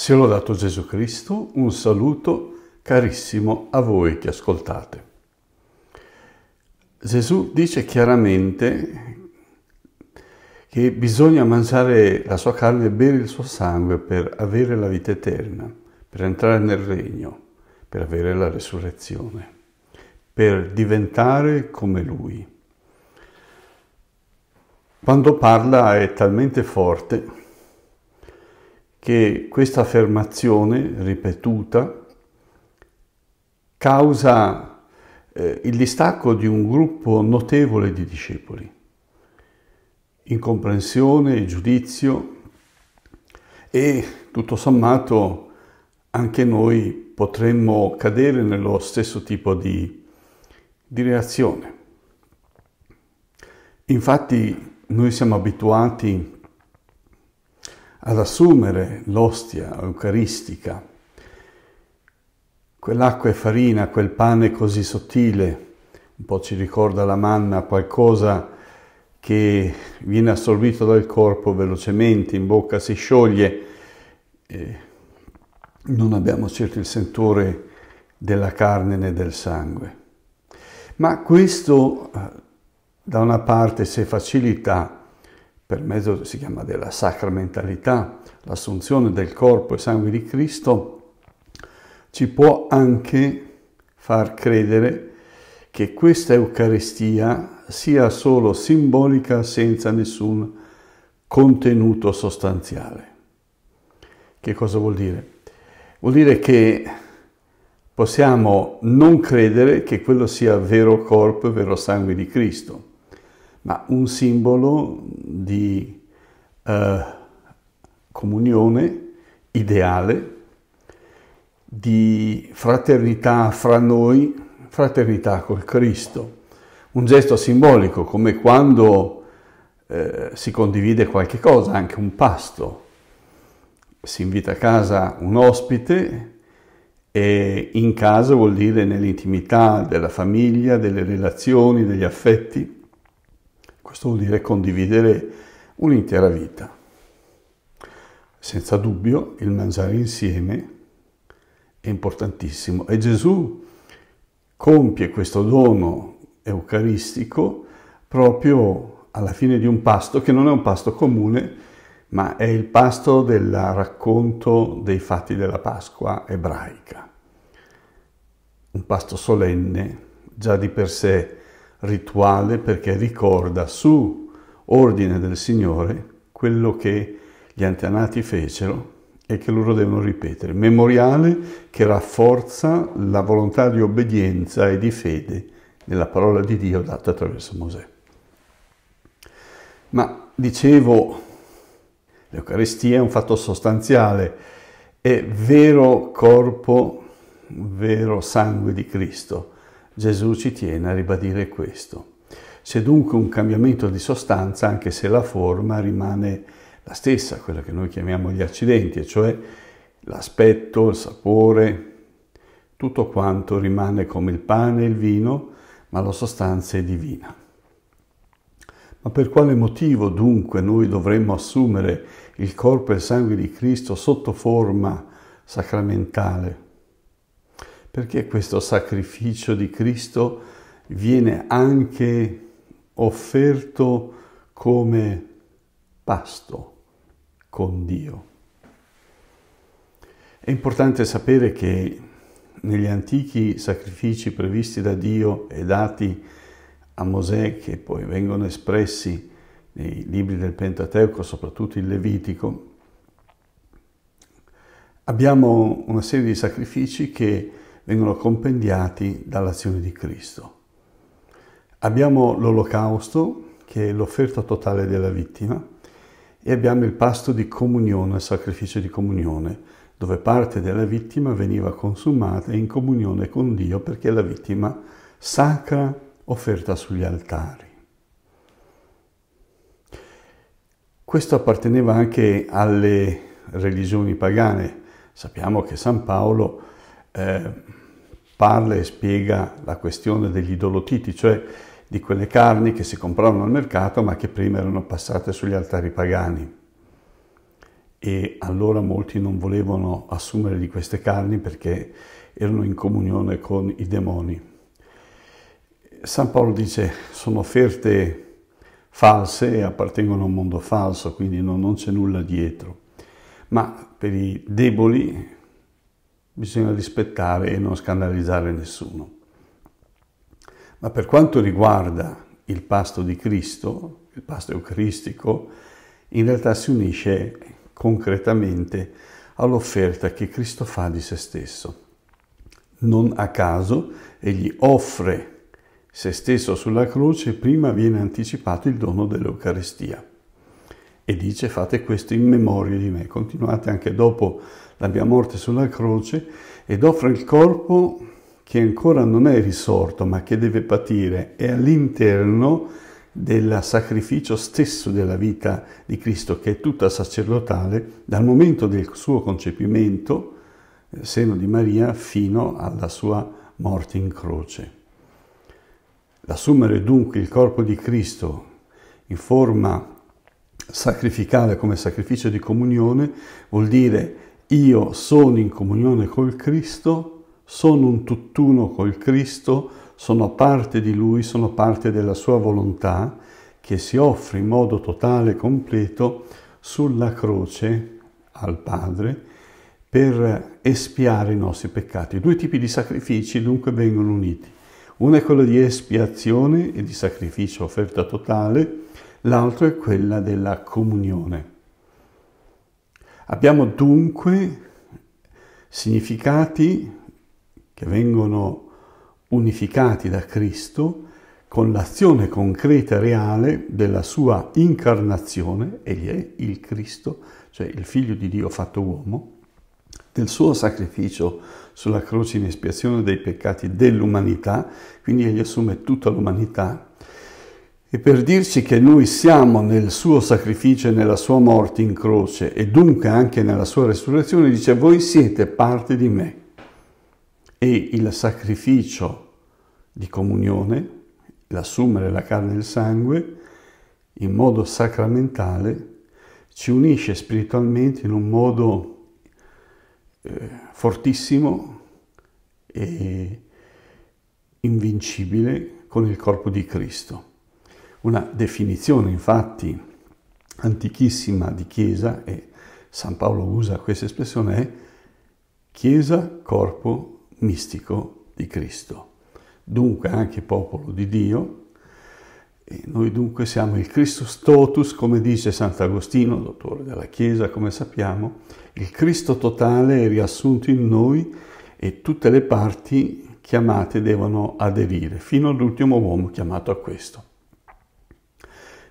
Se l'ho dato Gesù Cristo, un saluto carissimo a voi che ascoltate. Gesù dice chiaramente che bisogna mangiare la sua carne e bere il suo sangue per avere la vita eterna, per entrare nel regno, per avere la resurrezione, per diventare come lui. Quando parla è talmente forte che questa affermazione ripetuta causa eh, il distacco di un gruppo notevole di discepoli. Incomprensione, giudizio e tutto sommato anche noi potremmo cadere nello stesso tipo di, di reazione. Infatti noi siamo abituati ad assumere l'ostia eucaristica, quell'acqua e farina, quel pane così sottile, un po' ci ricorda la manna, qualcosa che viene assorbito dal corpo velocemente, in bocca si scioglie, non abbiamo certo il sentore della carne né del sangue. Ma questo eh, da una parte se facilita per mezzo, si chiama, della sacramentalità, l'assunzione del corpo e sangue di Cristo, ci può anche far credere che questa Eucaristia sia solo simbolica senza nessun contenuto sostanziale. Che cosa vuol dire? Vuol dire che possiamo non credere che quello sia vero corpo e vero sangue di Cristo ma un simbolo di eh, comunione ideale, di fraternità fra noi, fraternità col Cristo. Un gesto simbolico come quando eh, si condivide qualche cosa, anche un pasto. Si invita a casa un ospite e in casa vuol dire nell'intimità della famiglia, delle relazioni, degli affetti questo vuol dire condividere un'intera vita. Senza dubbio il mangiare insieme è importantissimo e Gesù compie questo dono eucaristico proprio alla fine di un pasto che non è un pasto comune, ma è il pasto del racconto dei fatti della Pasqua ebraica. Un pasto solenne, già di per sé rituale perché ricorda su ordine del Signore quello che gli antenati fecero e che loro devono ripetere. Memoriale che rafforza la volontà di obbedienza e di fede nella parola di Dio data attraverso Mosè. Ma dicevo, l'Eucaristia è un fatto sostanziale, è vero corpo, vero sangue di Cristo Gesù ci tiene a ribadire questo. C'è dunque un cambiamento di sostanza, anche se la forma rimane la stessa, quella che noi chiamiamo gli accidenti, e cioè l'aspetto, il sapore, tutto quanto rimane come il pane e il vino, ma la sostanza è divina. Ma per quale motivo dunque noi dovremmo assumere il corpo e il sangue di Cristo sotto forma sacramentale? perché questo sacrificio di Cristo viene anche offerto come pasto con Dio. È importante sapere che negli antichi sacrifici previsti da Dio e dati a Mosè, che poi vengono espressi nei libri del Pentateuco, soprattutto il Levitico, abbiamo una serie di sacrifici che vengono compendiati dall'azione di Cristo. Abbiamo l'olocausto, che è l'offerta totale della vittima, e abbiamo il pasto di comunione, il sacrificio di comunione, dove parte della vittima veniva consumata in comunione con Dio perché la vittima sacra offerta sugli altari. Questo apparteneva anche alle religioni pagane. Sappiamo che San Paolo eh, parla e spiega la questione degli idolotiti, cioè di quelle carni che si compravano al mercato ma che prima erano passate sugli altari pagani. E allora molti non volevano assumere di queste carni perché erano in comunione con i demoni. San Paolo dice sono offerte false e appartengono a un mondo falso, quindi non, non c'è nulla dietro. Ma per i deboli, bisogna rispettare e non scandalizzare nessuno. Ma per quanto riguarda il pasto di Cristo, il pasto eucaristico, in realtà si unisce concretamente all'offerta che Cristo fa di se stesso. Non a caso egli offre se stesso sulla croce, prima viene anticipato il dono dell'Eucaristia e dice fate questo in memoria di me, continuate anche dopo la mia morte sulla croce ed offre il corpo che ancora non è risorto ma che deve patire è all'interno del sacrificio stesso della vita di Cristo che è tutta sacerdotale dal momento del suo concepimento, eh, seno di Maria, fino alla sua morte in croce. L'assumere dunque il corpo di Cristo in forma Sacrificare come sacrificio di comunione vuol dire io sono in comunione col Cristo, sono un tutt'uno col Cristo, sono parte di Lui, sono parte della Sua volontà che si offre in modo totale e completo sulla croce al Padre per espiare i nostri peccati. Due tipi di sacrifici dunque vengono uniti. Uno è quello di espiazione e di sacrificio offerta totale, l'altro è quella della comunione. Abbiamo dunque significati che vengono unificati da Cristo con l'azione concreta e reale della sua incarnazione, egli è il Cristo, cioè il figlio di Dio fatto uomo, del suo sacrificio sulla croce in espiazione dei peccati dell'umanità, quindi egli assume tutta l'umanità e per dirci che noi siamo nel suo sacrificio e nella sua morte in croce e dunque anche nella sua resurrezione, dice voi siete parte di me. E il sacrificio di comunione, l'assumere la carne e il sangue, in modo sacramentale, ci unisce spiritualmente in un modo eh, fortissimo e invincibile con il corpo di Cristo. Una definizione infatti antichissima di Chiesa, e San Paolo usa questa espressione, è Chiesa corpo mistico di Cristo, dunque anche popolo di Dio. E noi dunque siamo il Cristo totus, come dice Sant'Agostino, dottore della Chiesa, come sappiamo, il Cristo totale è riassunto in noi e tutte le parti chiamate devono aderire, fino all'ultimo uomo chiamato a questo.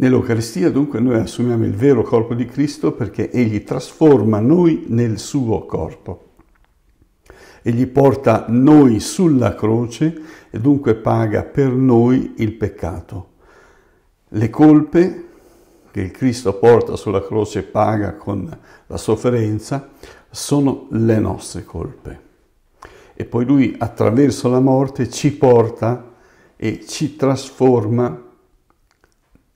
Nell'Eucaristia dunque noi assumiamo il vero corpo di Cristo perché Egli trasforma noi nel suo corpo. Egli porta noi sulla croce e dunque paga per noi il peccato. Le colpe che il Cristo porta sulla croce e paga con la sofferenza sono le nostre colpe. E poi lui attraverso la morte ci porta e ci trasforma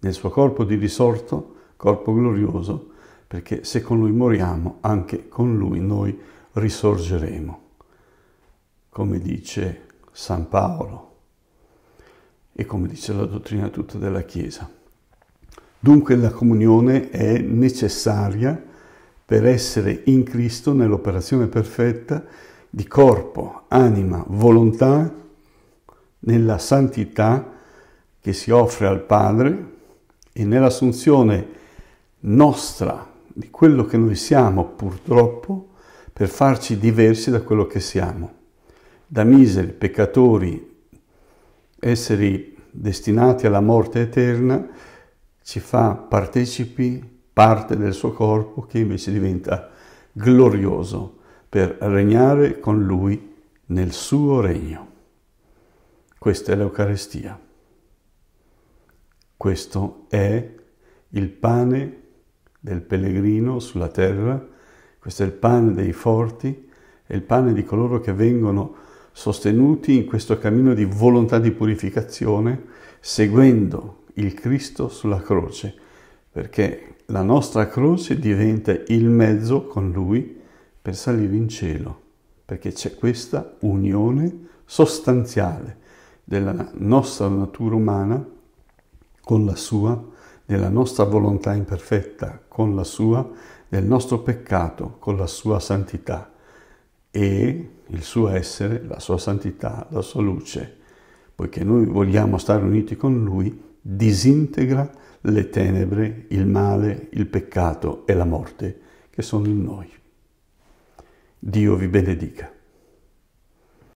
nel suo corpo di risorto, corpo glorioso, perché se con lui moriamo, anche con lui noi risorgeremo, come dice San Paolo e come dice la dottrina tutta della Chiesa. Dunque la comunione è necessaria per essere in Cristo nell'operazione perfetta di corpo, anima, volontà, nella santità che si offre al Padre e nell'assunzione nostra di quello che noi siamo purtroppo per farci diversi da quello che siamo, da miseri, peccatori, esseri destinati alla morte eterna, ci fa partecipi, parte del suo corpo che invece diventa glorioso per regnare con lui nel suo regno. Questa è l'Eucarestia. Questo è il pane del pellegrino sulla terra, questo è il pane dei forti, è il pane di coloro che vengono sostenuti in questo cammino di volontà di purificazione, seguendo il Cristo sulla croce, perché la nostra croce diventa il mezzo con Lui per salire in cielo, perché c'è questa unione sostanziale della nostra natura umana con la sua, della nostra volontà imperfetta, con la sua, del nostro peccato, con la sua santità e il suo essere, la sua santità, la sua luce. Poiché noi vogliamo stare uniti con lui, disintegra le tenebre, il male, il peccato e la morte che sono in noi. Dio vi benedica.